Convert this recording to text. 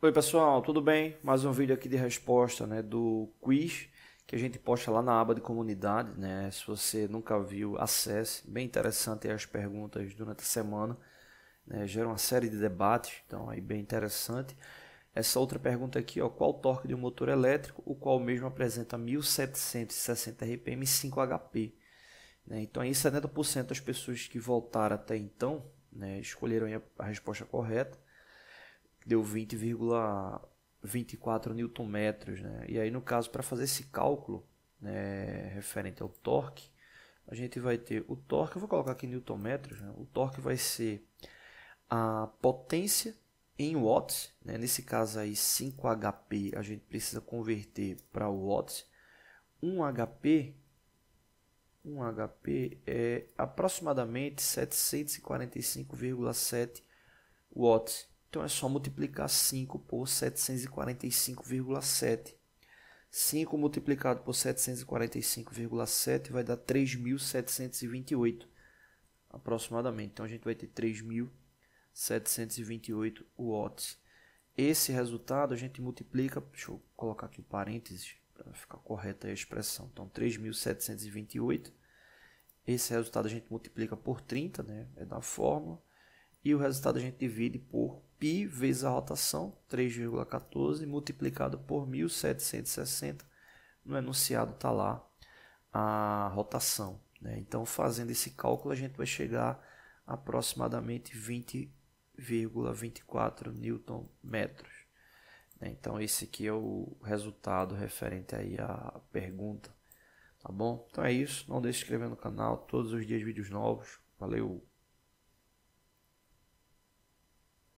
Oi pessoal, tudo bem? Mais um vídeo aqui de resposta né, do quiz que a gente posta lá na aba de comunidade. Né? Se você nunca viu, acesse. Bem interessante as perguntas durante a semana. Né? Gera uma série de debates, então aí bem interessante. Essa outra pergunta aqui, ó, qual o torque de um motor elétrico, o qual mesmo apresenta 1760 RPM e 5 HP. Né? Então aí 70% das pessoas que voltaram até então né, escolheram a resposta correta deu 20,24 Nm. Né? E aí, no caso, para fazer esse cálculo né, referente ao torque, a gente vai ter o torque, eu vou colocar aqui newton-metros, né? o torque vai ser a potência em watts, né? nesse caso aí 5 HP a gente precisa converter para watts, 1 HP, 1 HP é aproximadamente 745,7 watts, então é só multiplicar 5 por 745,7. 5 multiplicado por 745,7 vai dar 3.728 aproximadamente. Então a gente vai ter 3.728 watts. Esse resultado a gente multiplica, deixa eu colocar aqui um parênteses para ficar correta a expressão. Então 3.728, esse resultado a gente multiplica por 30, né? é da fórmula e o resultado a gente divide por π vezes a rotação, 3,14, multiplicado por 1760. No enunciado está lá a rotação. Né? Então, fazendo esse cálculo, a gente vai chegar a aproximadamente 20,24 newton metros. Né? Então, esse aqui é o resultado referente aí à pergunta. Tá bom? Então é isso. Não deixe de se inscrever no canal. Todos os dias vídeos novos. Valeu!